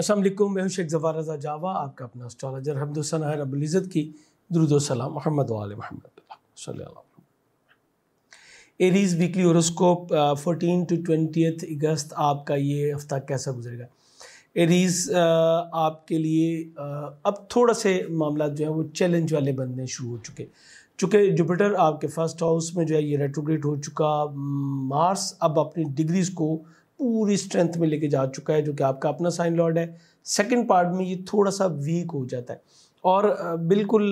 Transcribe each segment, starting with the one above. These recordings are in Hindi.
असल मैं शेख जवार रजा जावा आपका अपना स्टॉलजर हमदोसना रबुलज़त की दुरुदोसलाम महमद वाल महमद Aries weekly horoscope fourteen to twenty August आपका ये हफ्ता कैसा गुजरेगा एरीज़ uh, आपके लिए uh, अब थोड़ा से मामला जो है वो चैलेंज वाले बनने शुरू हो चुके चूँकि जुपिटर आपके फर्स्ट हाउस में जो है ये रेट्रोग्रेट हो चुका मार्स अब अपनी डिग्रीज़ को पूरी स्ट्रेंथ में लेके जा चुका है जो कि आपका अपना साइन लॉर्ड है सेकेंड पार्ट में ये थोड़ा सा वीक हो जाता है और बिल्कुल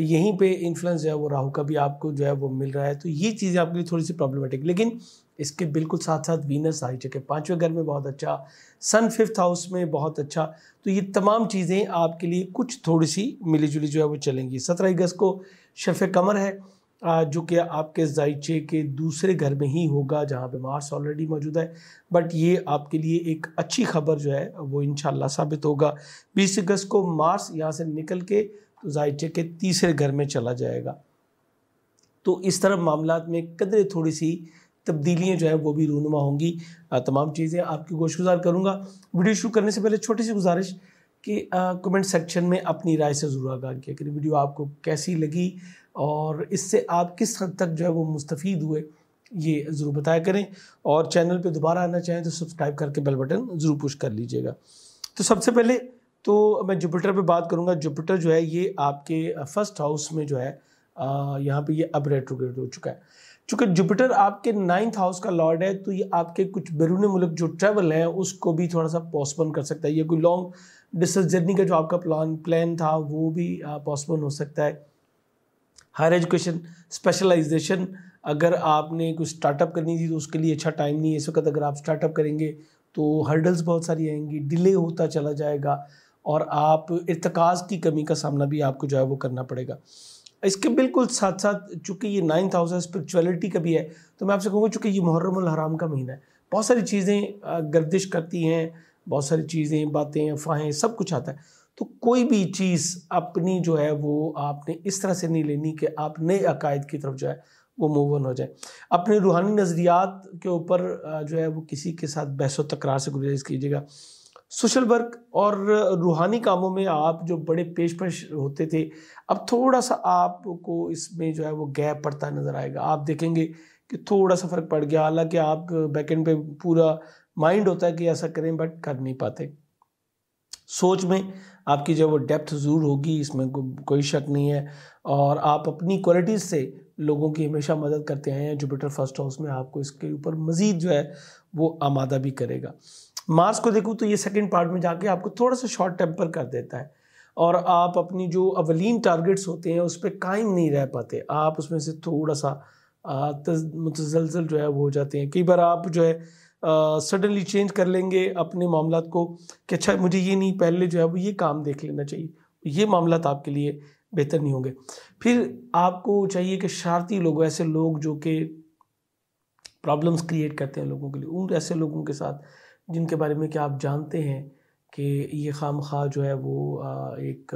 यहीं पे इन्फ्लुएंस जो है वो राहु का भी आपको जो है वो मिल रहा है तो ये चीज़ें आपके लिए थोड़ी सी प्रॉब्लमेटिक लेकिन इसके बिल्कुल साथ साथ वीनस आई चुके पाँचवें घर में बहुत अच्छा सन फिफ्थ हाउस में बहुत अच्छा तो ये तमाम चीज़ें आपके लिए कुछ थोड़ी सी मिली जुली जो है वो चलेंगी सत्रह अगस्त को शर्फ कमर है जो कि आपके जायचे के दूसरे घर में ही होगा जहाँ पे मार्स ऑलरेडी मौजूद है बट ये आपके लिए एक अच्छी खबर जो है वो इन साबित होगा बीस अगस्त को मार्स यहाँ से निकल के तो जायचे के तीसरे घर में चला जाएगा तो इस तरह मामला में कदरे थोड़ी सी तब्दीलियाँ जो है वो भी रूनुमा होंगी तमाम चीज़ें आपकी गोश गुजार करूँगा वीडियो शुरू करने से पहले छोटी सी गुजारिश कि कमेंट सेक्शन में अपनी राय से ज़रूर आगा किया करें वीडियो आपको कैसी लगी और इससे आप किस हद तक जो है वो मुस्तफ़ हुए ये ज़रूर बताया करें और चैनल पे दोबारा आना चाहें तो सब्सक्राइब करके बेल बटन ज़रूर पुश कर लीजिएगा तो सबसे पहले तो मैं जुपिटर पे बात करूँगा जुपिटर जो है ये आपके फर्स्ट हाउस में जो है यहाँ पे ये अब रेट्रोग्रेड हो चुका है चूँकि जुपिटर आपके नाइन्थ हाउस का लॉर्ड है तो ये आपके कुछ बैरून मुल्क जो ट्रैवल है उसको भी थोड़ा सा पॉस्टपोन कर सकता है ये कोई लॉन्ग डिस्टेंस जर्नी का जो आपका प्लान प्लान था वो भी पॉस्टपोन हो सकता है हायर एजुकेशन स्पेशलाइजेशन अगर आपने कुछ स्टार्टअप करनी थी तो उसके लिए अच्छा टाइम नहीं है इस वक्त अगर आप स्टार्टअप करेंगे तो हर्डल्स बहुत सारी आएंगी डिले होता चला जाएगा और आप इरतकाज़ की कमी का सामना भी आपको जो है वो करना पड़ेगा इसके बिल्कुल साथ साथ चूँकि ये हाउस है स्परिचुअलिटी का भी है तो मैं आपसे कहूँगा चूँकि ये मुहर्रम हराम का महीना है बहुत सारी चीज़ें गर्दिश करती हैं बहुत सारी चीज़ें बातें अफवाहें सब कुछ आता है तो कोई भी चीज़ अपनी जो है वो आपने इस तरह से नहीं लेनी कि आप नए अकायद की तरफ जो है वो मूवन हो जाए अपने रूहानी नज़रियात के ऊपर जो है वो किसी के साथ बहसो तकरार से गुजारिश कीजिएगा सोशल वर्क और रूहानी कामों में आप जो बड़े पेश पेश होते थे अब थोड़ा सा आपको इसमें जो है वो गैप पड़ता नज़र आएगा आप देखेंगे कि थोड़ा सा फ़र्क पड़ गया हालांकि आप बैकेंड पे पूरा माइंड होता है कि ऐसा करें बट कर नहीं पाते सोच में आपकी जो वो डेप्थ ज़रूर होगी इसमें को, कोई शक नहीं है और आप अपनी क्वालिटीज़ से लोगों की हमेशा मदद करते आए हैं जुपिटर फर्स्ट हाउस में आपको इसके ऊपर मज़ीद जो है वो आमादा भी करेगा मार्स को देखूँ तो ये सेकेंड पार्ट में जाके आपको थोड़ा सा शॉर्ट टेम्पर कर देता है और आप अपनी जो अवलीन टारगेट्स होते हैं उस पर कायम नहीं रह पाते आप उसमें से थोड़ा सा मुतजलजल जो है वो हो जाते हैं कई बार आप जो है सडनली चेंज कर लेंगे अपने मामला को कि अच्छा मुझे ये नहीं पहले जो है वो ये काम देख लेना चाहिए ये मामला आपके लिए बेहतर नहीं होंगे फिर आपको चाहिए कि शरारती लोग ऐसे लोग जो कि प्रॉब्लम्स क्रिएट करते हैं लोगों के लिए उन ऐसे लोगों के साथ जिनके बारे में कि आप जानते हैं कि ये खाम खा जो है वो एक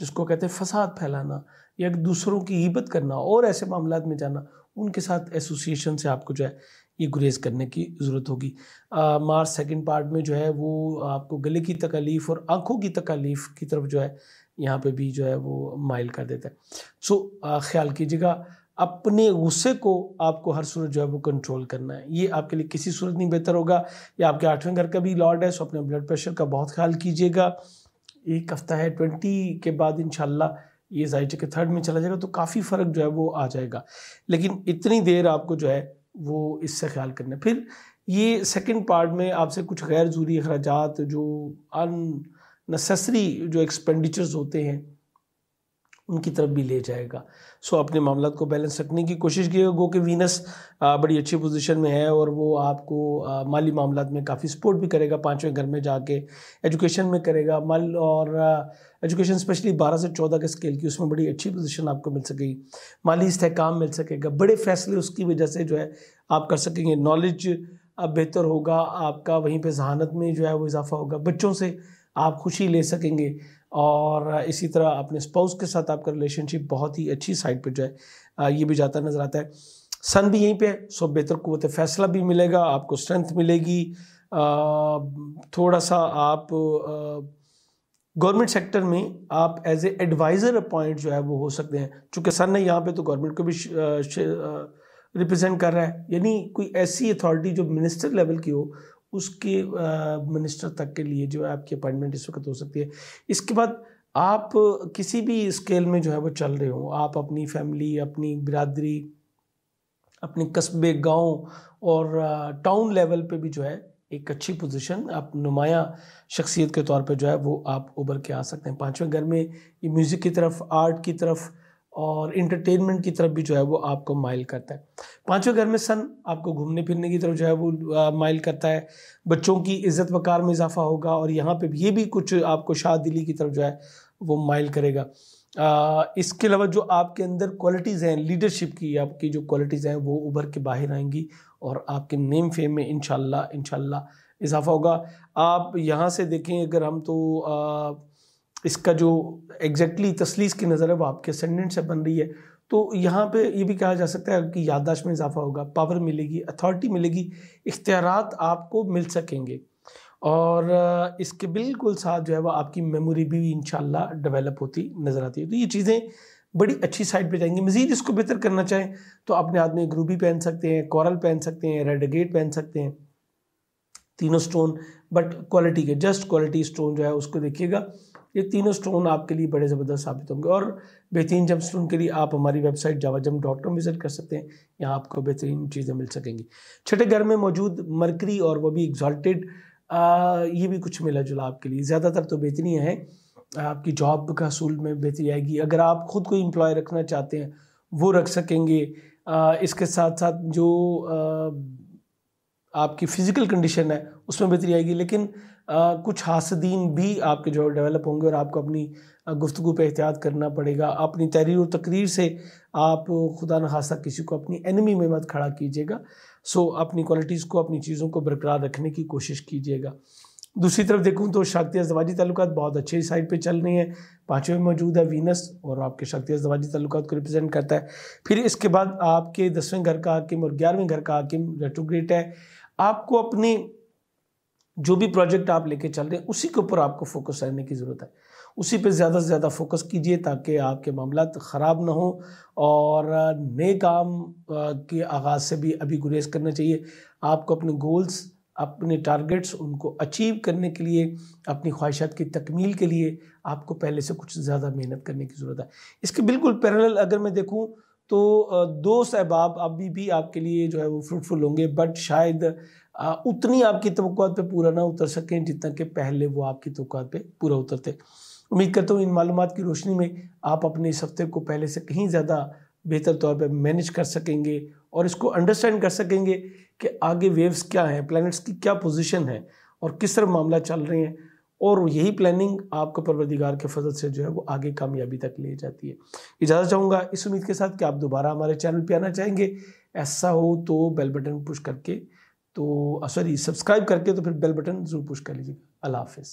जिसको कहते हैं फसाद फैलाना या दूसरों की हिबत करना और ऐसे मामला में जाना उनके साथ एसोसिएशन से आपको जो है ये गुरेज करने की ज़रूरत होगी मार्च सेकेंड पार्ट में जो है वो आपको गले की तकलीफ़ और आँखों की तकलीफ़ की तरफ जो है यहाँ पे भी जो है वो माइल कर देता है सो so, ख्याल कीजिएगा अपने गुस्से को आपको हर सूरत जो है वो कंट्रोल करना है ये आपके लिए किसी सूरत नहीं बेहतर होगा या आपके आठवें घर का भी लॉर्ड है सो अपने ब्लड प्रेशर का बहुत ख्याल कीजिएगा एक हफ्ता है ट्वेंटी के बाद इन ये जायचे के थर्ड में चला जाएगा तो काफ़ी फ़र्क जो है वो आ जाएगा लेकिन इतनी देर आपको जो है वो इससे ख्याल करना फिर ये सेकंड पार्ट में आपसे कुछ गैर जरूरी अखराज जो अन नेसेसरी जो एक्सपेंडिचर्स होते हैं उनकी तरफ भी ले जाएगा सो अपने मामला को बैलेंस रखने की कोशिश कीजिएगा गो कि वीनस बड़ी अच्छी पोजीशन में है और वो आपको माली मामला में काफ़ी सपोर्ट भी करेगा पाँचवें घर में जाके एजुकेशन में करेगा माल और एजुकेशन स्पेशली 12 से 14 के स्केल की उसमें बड़ी अच्छी पोजीशन आपको मिल सकेगी माली इस्तेकाम मिल सकेगा बड़े फैसले उसकी वजह से जो है आप कर सकेंगे नॉलेज अब बेहतर होगा आपका वहीं पर जहानत में जो है वो इजाफा होगा बच्चों से आप खुशी ले सकेंगे और इसी तरह अपने स्पाउस के साथ आपका रिलेशनशिप बहुत ही अच्छी साइड पर जो है ये भी जाता नज़र आता है सन भी यहीं पे है सो बेहतर कुत फ़ैसला भी मिलेगा आपको स्ट्रेंथ मिलेगी थोड़ा सा आप गवर्नमेंट सेक्टर में आप एज ए एडवाइज़र अपॉइंट जो है वो हो सकते हैं चूँकि सन है यहाँ पे तो गवर्नमेंट को भी रिप्रेजेंट कर रहा है यानी कोई ऐसी अथॉरिटी जो मिनिस्टर लेवल की हो उसके मिनिस्टर तक के लिए जो है आपकी अपॉइंटमेंट इस वक्त हो सकती है इसके बाद आप किसी भी स्केल में जो है वो चल रहे हो आप अपनी फैमिली अपनी बिरादरी अपने कस्बे गांव और टाउन लेवल पे भी जो है एक अच्छी पोजीशन आप नुमाया शख्सियत के तौर पे जो है वो आप उभर के आ सकते हैं पांचवें घर में ये म्यूज़िक की तरफ आर्ट की तरफ और इंटरटेनमेंट की तरफ भी जो है वो आपको माइल करता है पांचवें घर में सन आपको घूमने फिरने की तरफ जो है वो माइल करता है बच्चों की इज्जत वकार में इजाफा होगा और यहाँ पे ये भी कुछ आपको शाह दिली की तरफ जो है वो माइल करेगा आ, इसके अलावा जो आपके अंदर क्वालिटीज़ हैं लीडरशिप की आपकी जो क्वालिटीज़ हैं वो उभर के बाहर आएंगी और आपके नेम फेम में इन शाला इजाफा होगा आप यहाँ से देखें अगर हम तो आ, इसका जो एग्जैक्टली exactly तसलीस की नज़र है वो आपके असेंडेंट से बन रही है तो यहाँ पे ये भी कहा जा सकता है कि याददाश्त में इजाफा होगा पावर मिलेगी अथॉरिटी मिलेगी इख्तियारत आपको मिल सकेंगे और इसके बिल्कुल साथ जो है वह आपकी मेमोरी भी इन डेवलप होती नज़र आती है तो ये चीज़ें बड़ी अच्छी साइड पे जाएंगी मज़ीद इसको बेहतर करना चाहें तो अपने आदमी ग्रूबी पहन सकते हैं कॉरल पहन सकते हैं रेडगेट पहन सकते हैं तीनों स्टोन बट क्वालिटी के जस्ट क्वालिटी स्टोन जो है उसको देखिएगा ये तीनों स्टोन आपके लिए बड़े ज़बरदस्त साबित होंगे और बेहतरीन जम स्टोन के लिए आप हमारी वेबसाइट जावा जम डॉट कॉम विज़िट कर सकते हैं यहाँ आपको बेहतरीन चीज़ें मिल सकेंगी छठे घर में मौजूद मरकरी और वो भी एग्जॉल्टेड ये भी कुछ मिला जुला आपके लिए ज़्यादातर तो बेहतरी है आपकी जॉब का असूल में बेहतरी आएगी अगर आप खुद को इम्प्लॉय रखना चाहते हैं वो रख सकेंगे आ, इसके साथ साथ जो आ, आपकी फ़िज़िकल कंडीशन है उसमें बेहतरी आएगी लेकिन आ, कुछ हासदीन भी आपके जो डेवलप होंगे और आपको अपनी गुफ्तु पे एहतियात करना पड़ेगा अपनी तहरीर और तकरीर से आप खुदा न खासा किसी को अपनी एनमी में मत खड़ा कीजिएगा सो अपनी क्वालिटीज़ को अपनी चीज़ों को बरकरार रखने की कोशिश कीजिएगा दूसरी तरफ देखूँ तो शाक्ति अजवाजी तल्लक बहुत अच्छे साइड पर चल रही हैं पाँचवें में मौजूद है वीनस और आपके शाक्ति जवाजी तल्लक को रिप्रजेंट करता है फिर इसके बाद आपके दसवें घर का हाकिम और ग्यारहवें घर का हाकिम रेट्रोग्रेट है आपको अपनी जो भी प्रोजेक्ट आप लेके चल रहे हैं उसी के ऊपर आपको फोकस रहने की ज़रूरत है उसी पे ज़्यादा से ज़्यादा फोकस कीजिए ताकि आपके मामला ख़राब ना हो और नए काम के आगाज़ से भी अभी गुरेज करना चाहिए आपको अपने गोल्स अपने टारगेट्स उनको अचीव करने के लिए अपनी ख्वाहिशात की तकमील के लिए आपको पहले से कुछ ज़्यादा मेहनत करने की ज़रूरत है इसके बिल्कुल पैरल अगर मैं देखूँ तो दो सहबाब अभी भी आपके लिए जो है वो फ्रूटफुल होंगे बट शायद उतनी आपकी तो पे पूरा ना उतर सकें जितना कि पहले वो आपकी तो पे पूरा उतरते उम्मीद करता हूँ इन मालूम की रोशनी में आप अपने इस हफ्ते को पहले से कहीं ज़्यादा बेहतर तौर पर मैनेज कर सकेंगे और इसको अंडरस्टैंड कर सकेंगे कि आगे वेव्स क्या हैं प्लैनेट्स की क्या पोजीशन है और किस तरह मामला चल रहे हैं और यही प्लानिंग आपको परवरदिगार के फजल से जो है वो आगे कामयाबी तक ले जाती है इजाज़त चाहूँगा इस उम्मीद के साथ कि आप दोबारा हमारे चैनल पर आना चाहेंगे ऐसा हो तो बेल बटन पुश करके तो सॉरी सब्सक्राइब करके तो फिर बेल बटन ज़रूर पुश कर लीजिएगा अल्लाह हाफिज़